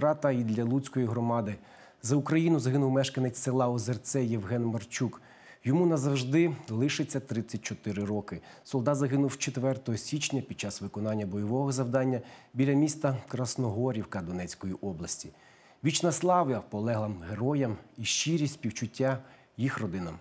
втрата і для Луцької громади. За Україну загинув мешканець села Озерце Євген Марчук. Йому назавжди лишиться 34 роки. Солдат загинув 4 січня під час виконання бойового завдання біля міста Красногорівка Донецької області. Вічна слава полеглим героям і щирість співчуття їх родинам.